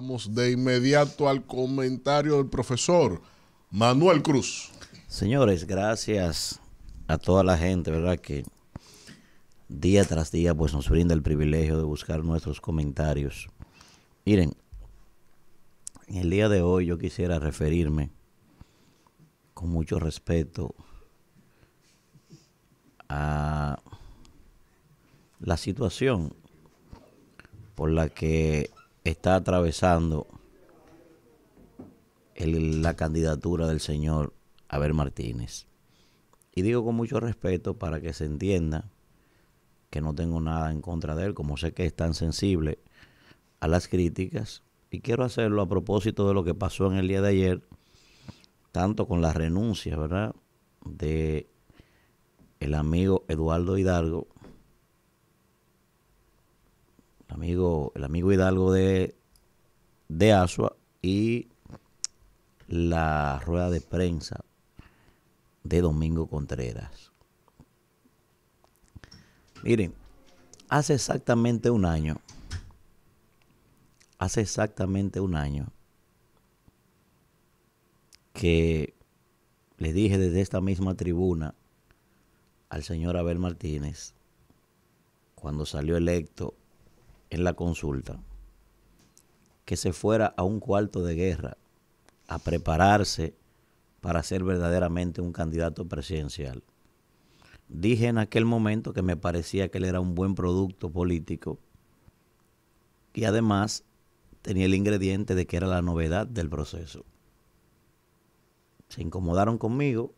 Vamos de inmediato al comentario del profesor Manuel Cruz. Señores, gracias a toda la gente, ¿verdad? Que día tras día pues nos brinda el privilegio de buscar nuestros comentarios. Miren, en el día de hoy yo quisiera referirme con mucho respeto a la situación por la que está atravesando la candidatura del señor Abel Martínez. Y digo con mucho respeto para que se entienda que no tengo nada en contra de él, como sé que es tan sensible a las críticas. Y quiero hacerlo a propósito de lo que pasó en el día de ayer, tanto con la renuncia, ¿verdad?, de el amigo Eduardo Hidalgo, el amigo, el amigo Hidalgo de, de Asua y la rueda de prensa de Domingo Contreras. Miren, hace exactamente un año, hace exactamente un año que le dije desde esta misma tribuna al señor Abel Martínez, cuando salió electo en la consulta que se fuera a un cuarto de guerra a prepararse para ser verdaderamente un candidato presidencial. Dije en aquel momento que me parecía que él era un buen producto político y además tenía el ingrediente de que era la novedad del proceso. Se incomodaron conmigo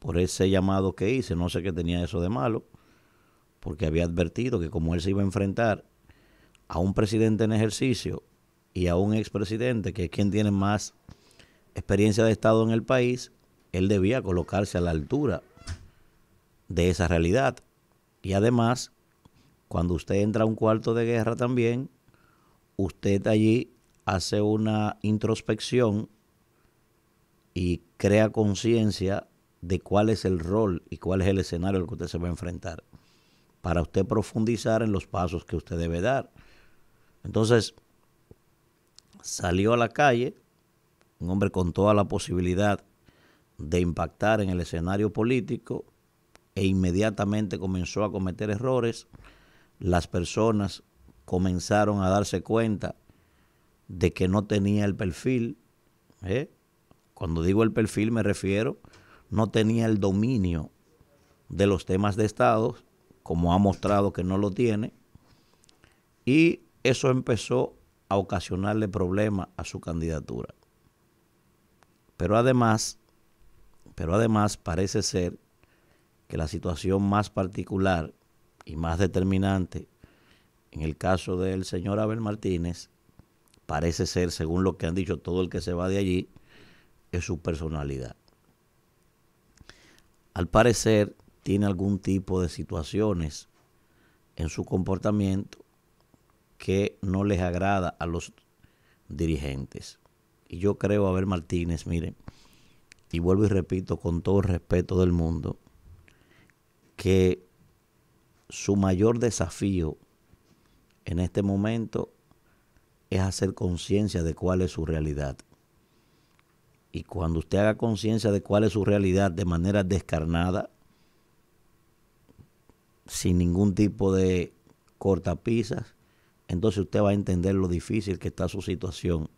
por ese llamado que hice, no sé qué tenía eso de malo, porque había advertido que como él se iba a enfrentar a un presidente en ejercicio y a un expresidente, que es quien tiene más experiencia de Estado en el país, él debía colocarse a la altura de esa realidad. Y además, cuando usted entra a un cuarto de guerra también, usted allí hace una introspección y crea conciencia de cuál es el rol y cuál es el escenario al que usted se va a enfrentar, para usted profundizar en los pasos que usted debe dar. Entonces, salió a la calle, un hombre con toda la posibilidad de impactar en el escenario político e inmediatamente comenzó a cometer errores. Las personas comenzaron a darse cuenta de que no tenía el perfil. ¿eh? Cuando digo el perfil me refiero, no tenía el dominio de los temas de Estado, como ha mostrado que no lo tiene. Y eso empezó a ocasionarle problemas a su candidatura. Pero además, pero además parece ser que la situación más particular y más determinante en el caso del señor Abel Martínez parece ser, según lo que han dicho todo el que se va de allí, es su personalidad. Al parecer tiene algún tipo de situaciones en su comportamiento que no les agrada a los dirigentes. Y yo creo, a ver Martínez, miren, y vuelvo y repito con todo el respeto del mundo, que su mayor desafío en este momento es hacer conciencia de cuál es su realidad. Y cuando usted haga conciencia de cuál es su realidad de manera descarnada, sin ningún tipo de cortapisas, entonces usted va a entender lo difícil que está su situación,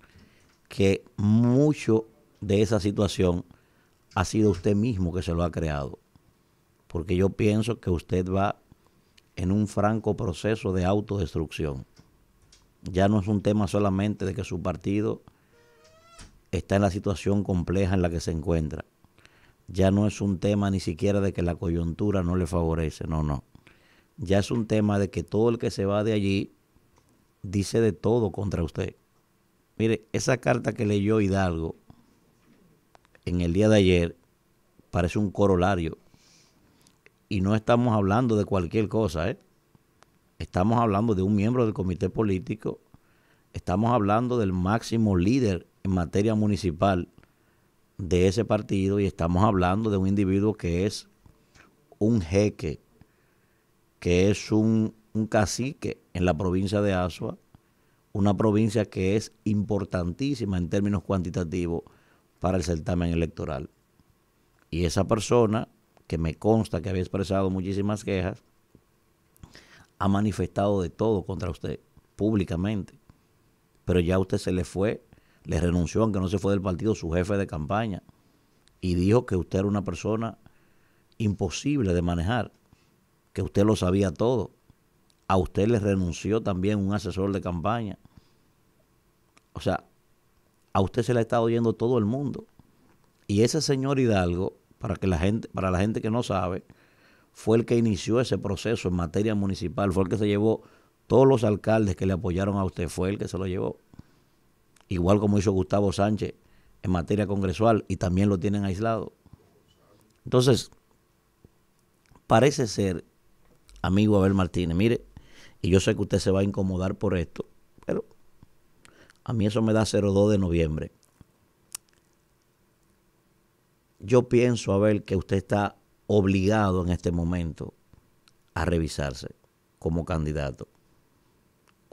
que mucho de esa situación ha sido usted mismo que se lo ha creado. Porque yo pienso que usted va en un franco proceso de autodestrucción. Ya no es un tema solamente de que su partido está en la situación compleja en la que se encuentra. Ya no es un tema ni siquiera de que la coyuntura no le favorece, no, no. Ya es un tema de que todo el que se va de allí dice de todo contra usted. Mire, esa carta que leyó Hidalgo en el día de ayer parece un corolario. Y no estamos hablando de cualquier cosa, ¿eh? Estamos hablando de un miembro del comité político, estamos hablando del máximo líder en materia municipal de ese partido y estamos hablando de un individuo que es un jeque, que es un un cacique en la provincia de Asua, una provincia que es importantísima en términos cuantitativos para el certamen electoral. Y esa persona, que me consta que había expresado muchísimas quejas, ha manifestado de todo contra usted, públicamente. Pero ya usted se le fue, le renunció, aunque no se fue del partido, su jefe de campaña, y dijo que usted era una persona imposible de manejar, que usted lo sabía todo, a usted le renunció también un asesor de campaña. O sea, a usted se le ha estado oyendo todo el mundo. Y ese señor Hidalgo, para que la gente, para la gente que no sabe, fue el que inició ese proceso en materia municipal, fue el que se llevó todos los alcaldes que le apoyaron a usted, fue el que se lo llevó. Igual como hizo Gustavo Sánchez en materia congresual y también lo tienen aislado. Entonces, parece ser, amigo Abel Martínez, mire, y yo sé que usted se va a incomodar por esto, pero a mí eso me da 02 de noviembre. Yo pienso, a ver, que usted está obligado en este momento a revisarse como candidato.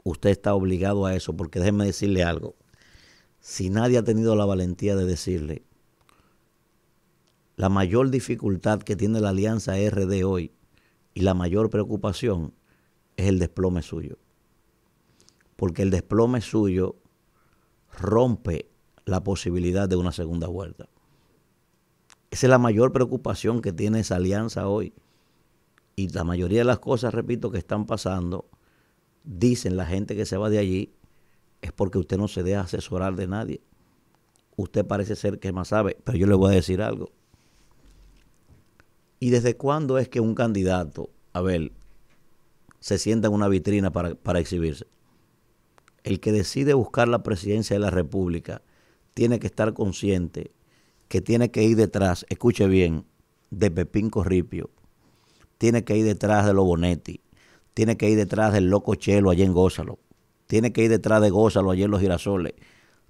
Usted está obligado a eso, porque déjeme decirle algo. Si nadie ha tenido la valentía de decirle, la mayor dificultad que tiene la alianza RD hoy y la mayor preocupación es el desplome suyo. Porque el desplome suyo rompe la posibilidad de una segunda vuelta. Esa es la mayor preocupación que tiene esa alianza hoy. Y la mayoría de las cosas, repito, que están pasando, dicen la gente que se va de allí, es porque usted no se deja asesorar de nadie. Usted parece ser que más sabe, pero yo le voy a decir algo. ¿Y desde cuándo es que un candidato, a ver, se sienta en una vitrina para, exhibirse. El que decide buscar la presidencia de la República tiene que estar consciente que tiene que ir detrás, escuche bien, de Pepín Corripio, tiene que ir detrás de Lobonetti, tiene que ir detrás del loco Chelo allá en Gózalo, tiene que ir detrás de Gózalo allá en Los Girasoles,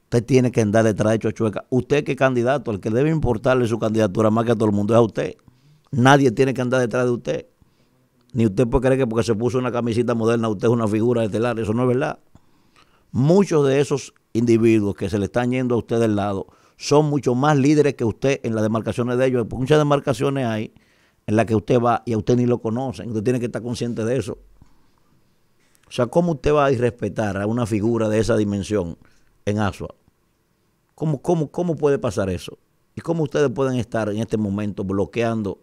usted tiene que andar detrás de Chochueca. Usted que candidato, el que debe importarle su candidatura más que a todo el mundo es a usted. Nadie tiene que andar detrás de usted. Ni usted puede creer que porque se puso una camisita moderna usted es una figura estelar. Eso no es verdad. Muchos de esos individuos que se le están yendo a usted del lado son mucho más líderes que usted en las demarcaciones de ellos. muchas demarcaciones hay en las que usted va y a usted ni lo conocen. Usted tiene que estar consciente de eso. O sea, ¿cómo usted va a irrespetar a una figura de esa dimensión en Asua? ¿Cómo, cómo, cómo puede pasar eso? ¿Y cómo ustedes pueden estar en este momento bloqueando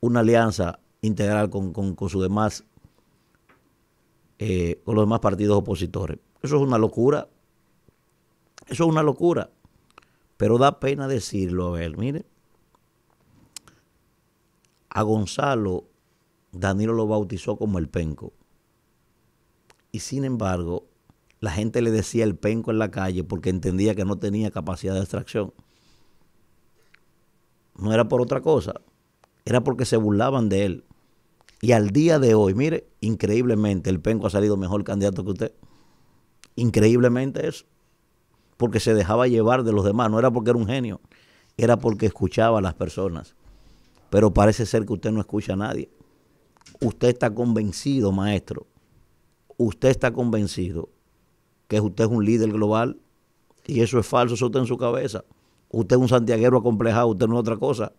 una alianza integral con, sus demás, eh, con los demás partidos opositores. Eso es una locura. Eso es una locura. Pero da pena decirlo a él. Mire, a Gonzalo Danilo lo bautizó como el penco. Y sin embargo, la gente le decía el penco en la calle porque entendía que no tenía capacidad de extracción. No era por otra cosa, era porque se burlaban de él. Y al día de hoy, mire, increíblemente el Penco ha salido mejor candidato que usted. Increíblemente eso. Porque se dejaba llevar de los demás. No era porque era un genio, era porque escuchaba a las personas. Pero parece ser que usted no escucha a nadie. Usted está convencido, maestro. Usted está convencido que usted es un líder global. Y eso es falso, eso está en su cabeza. Usted es un santiaguero acomplejado, usted no es otra cosa.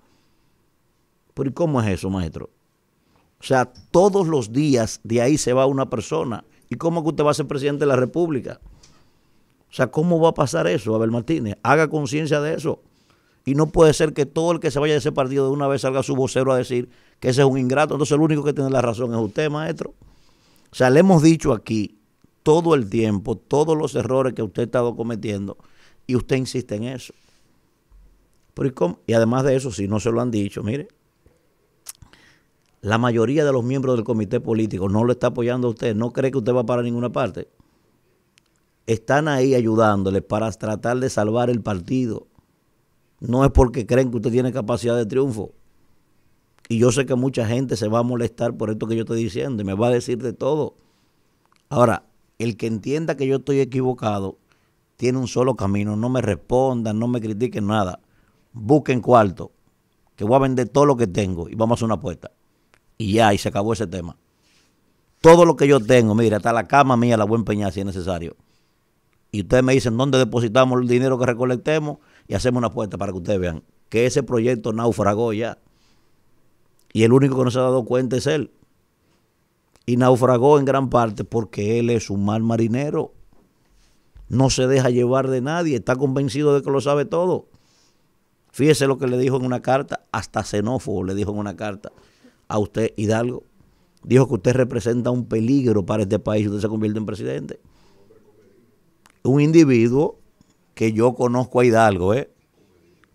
Pero ¿y cómo es eso, maestro? O sea, todos los días de ahí se va una persona. ¿Y cómo que usted va a ser presidente de la República? O sea, ¿cómo va a pasar eso, Abel Martínez? Haga conciencia de eso. Y no puede ser que todo el que se vaya de ese partido de una vez salga su vocero a decir que ese es un ingrato. Entonces el único que tiene la razón es usted, maestro. O sea, le hemos dicho aquí todo el tiempo todos los errores que usted ha estado cometiendo y usted insiste en eso. Pero y además de eso, si no se lo han dicho, mire, la mayoría de los miembros del comité político no lo está apoyando a usted, no cree que usted va para ninguna parte. Están ahí ayudándole para tratar de salvar el partido. No es porque creen que usted tiene capacidad de triunfo. Y yo sé que mucha gente se va a molestar por esto que yo estoy diciendo y me va a decir de todo. Ahora, el que entienda que yo estoy equivocado tiene un solo camino. No me respondan, no me critiquen nada. Busquen cuarto, que voy a vender todo lo que tengo y vamos a hacer una apuesta. Y ya, y se acabó ese tema. Todo lo que yo tengo, mira, está la cama mía la buen peña si es necesario. Y ustedes me dicen dónde depositamos el dinero que recolectemos y hacemos una apuesta para que ustedes vean que ese proyecto naufragó ya. Y el único que no se ha dado cuenta es él. Y naufragó en gran parte porque él es un mal marinero. No se deja llevar de nadie, está convencido de que lo sabe todo. Fíjese lo que le dijo en una carta, hasta Xenófobo le dijo en una carta a usted Hidalgo. Dijo que usted representa un peligro para este país si usted se convierte en presidente. Un individuo que yo conozco a Hidalgo, ¿eh?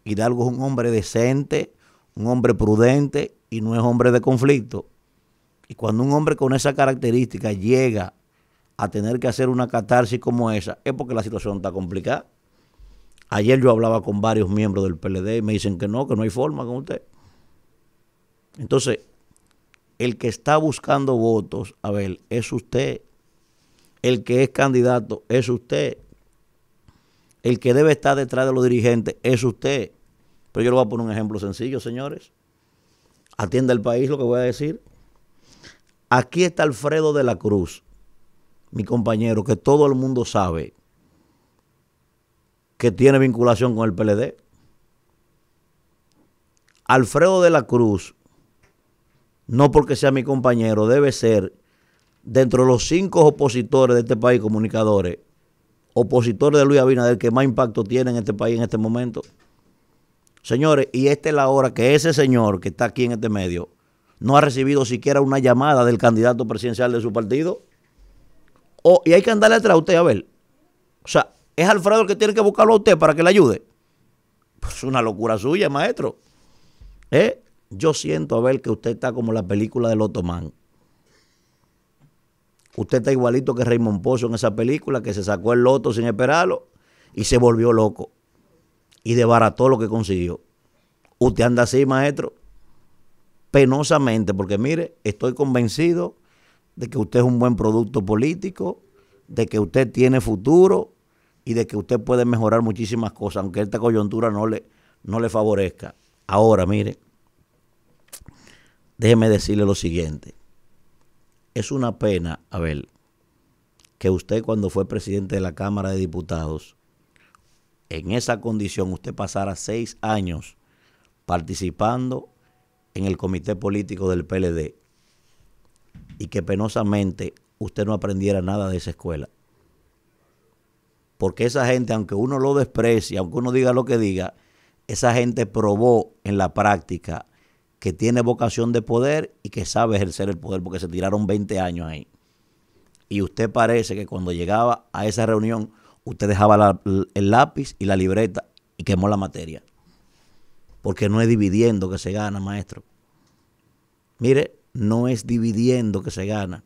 Hidalgo es un hombre decente, un hombre prudente y no es hombre de conflicto. Y cuando un hombre con esa característica llega a tener que hacer una catarsis como esa, es porque la situación está complicada. Ayer yo hablaba con varios miembros del PLD y me dicen que no, que no hay forma con usted. Entonces, el que está buscando votos, a ver, es usted. El que es candidato es usted. El que debe estar detrás de los dirigentes es usted. Pero yo le voy a poner un ejemplo sencillo, señores. Atienda el país lo que voy a decir. Aquí está Alfredo de la Cruz, mi compañero, que todo el mundo sabe que tiene vinculación con el PLD. Alfredo de la Cruz no porque sea mi compañero, debe ser dentro de los cinco opositores de este país, comunicadores, opositores de Luis Abinader que más impacto tiene en este país en este momento. Señores, y esta es la hora que ese señor que está aquí en este medio no ha recibido siquiera una llamada del candidato presidencial de su partido. Oh, y hay que andarle atrás a usted, a ver. O sea, es Alfredo el que tiene que buscarlo a usted para que le ayude. Pues una locura suya, maestro. ¿Eh? yo siento, ver que usted está como la película del Otomán. Usted está igualito que Raymond Pozo en esa película, que se sacó el loto sin esperarlo y se volvió loco. Y desbarató lo que consiguió. Usted anda así, maestro. Penosamente, porque mire, estoy convencido de que usted es un buen producto político, de que usted tiene futuro y de que usted puede mejorar muchísimas cosas, aunque esta coyuntura no le, no le favorezca. Ahora, mire déjeme decirle lo siguiente. Es una pena, Abel, que usted cuando fue presidente de la Cámara de Diputados, en esa condición usted pasara seis años participando en el comité político del PLD y que penosamente usted no aprendiera nada de esa escuela. Porque esa gente, aunque uno lo desprecie, aunque uno diga lo que diga, esa gente probó en la práctica que tiene vocación de poder y que sabe ejercer el poder, porque se tiraron 20 años ahí. Y usted parece que cuando llegaba a esa reunión, usted dejaba el lápiz y la libreta y quemó la materia. Porque no es dividiendo que se gana, maestro. Mire, no es dividiendo que se gana.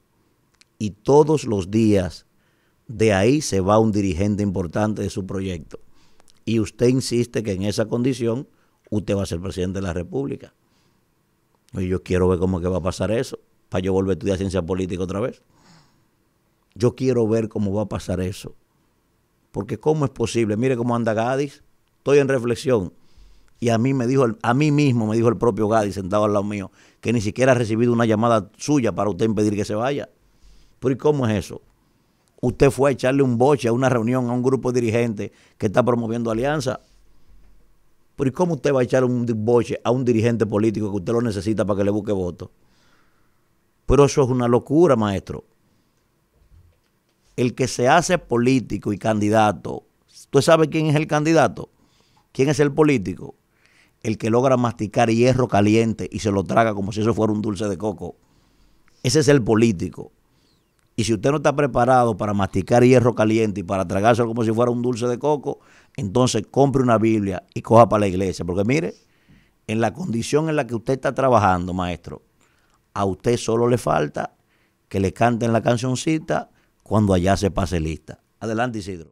Y todos los días de ahí se va un dirigente importante de su proyecto. Y usted insiste que en esa condición usted va a ser presidente de la República yo quiero ver cómo va a pasar eso, para yo volver a estudiar ciencia política otra vez. Yo quiero ver cómo va a pasar eso. Porque cómo es posible, mire cómo anda Gadis, estoy en reflexión. Y a mí me dijo, a mí mismo me dijo el propio Gadis sentado al lado mío, que ni siquiera ha recibido una llamada suya para usted impedir que se vaya. por ¿y cómo es eso? Usted fue a echarle un boche a una reunión, a un grupo de dirigentes que está promoviendo alianza. Pero ¿y cómo usted va a echar un boche a un dirigente político que usted lo necesita para que le busque voto? Pero eso es una locura, maestro. El que se hace político y candidato, ¿tú sabes quién es el candidato? ¿Quién es el político? El que logra masticar hierro caliente y se lo traga como si eso fuera un dulce de coco. Ese es el político. Y si usted no está preparado para masticar hierro caliente y para tragárselo como si fuera un dulce de coco, entonces compre una Biblia y coja para la iglesia. Porque mire, en la condición en la que usted está trabajando, maestro, a usted solo le falta que le canten la cancioncita cuando allá se pase lista. Adelante, Isidro.